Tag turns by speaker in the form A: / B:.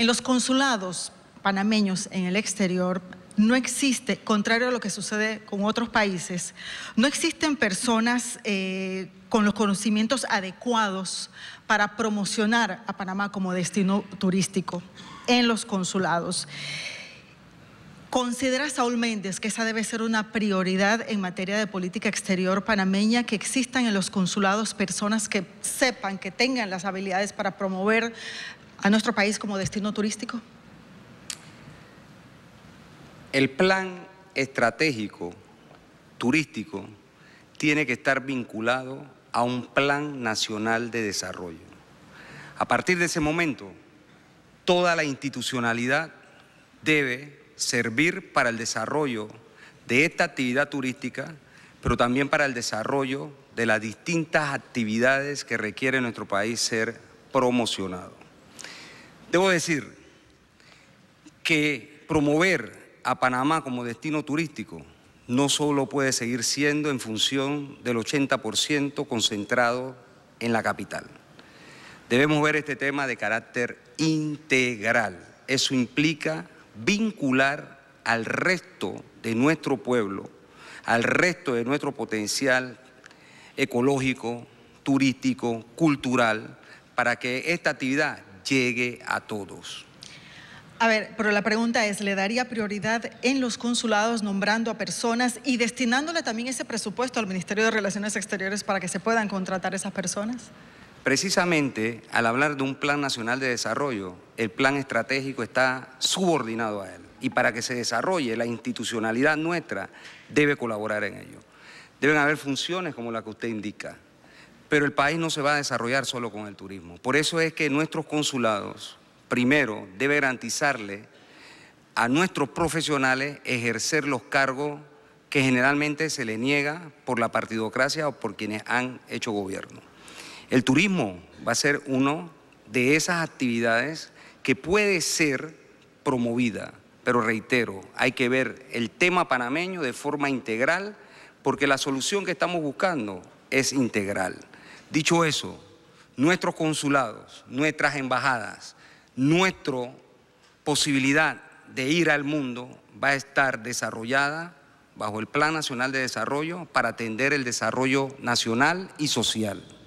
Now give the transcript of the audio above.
A: En los consulados panameños en el exterior no existe, contrario a lo que sucede con otros países, no existen personas eh, con los conocimientos adecuados para promocionar a Panamá como destino turístico en los consulados. ¿Considera Saúl Méndez que esa debe ser una prioridad en materia de política exterior panameña, que existan en los consulados personas que sepan, que tengan las habilidades para promover a nuestro país como destino turístico?
B: El plan estratégico turístico tiene que estar vinculado a un plan nacional de desarrollo. A partir de ese momento, toda la institucionalidad debe servir para el desarrollo de esta actividad turística, pero también para el desarrollo de las distintas actividades que requiere nuestro país ser promocionado. Debo decir que promover a Panamá como destino turístico no solo puede seguir siendo en función del 80% concentrado en la capital. Debemos ver este tema de carácter integral. Eso implica vincular al resto de nuestro pueblo, al resto de nuestro potencial ecológico, turístico, cultural, para que esta actividad llegue a
A: todos. A ver, pero la pregunta es, ¿le daría prioridad en los consulados nombrando a personas y destinándole también ese presupuesto al Ministerio de Relaciones Exteriores para que se puedan contratar esas personas?
B: Precisamente, al hablar de un Plan Nacional de Desarrollo, el plan estratégico está subordinado a él y para que se desarrolle la institucionalidad nuestra debe colaborar en ello. Deben haber funciones como la que usted indica, pero el país no se va a desarrollar solo con el turismo. Por eso es que nuestros consulados, primero, debe garantizarle a nuestros profesionales ejercer los cargos que generalmente se le niega por la partidocracia o por quienes han hecho gobierno. El turismo va a ser uno de esas actividades que puede ser promovida, pero reitero, hay que ver el tema panameño de forma integral porque la solución que estamos buscando es integral. Dicho eso, nuestros consulados, nuestras embajadas, nuestra posibilidad de ir al mundo va a estar desarrollada bajo el Plan Nacional de Desarrollo para atender el desarrollo nacional y social.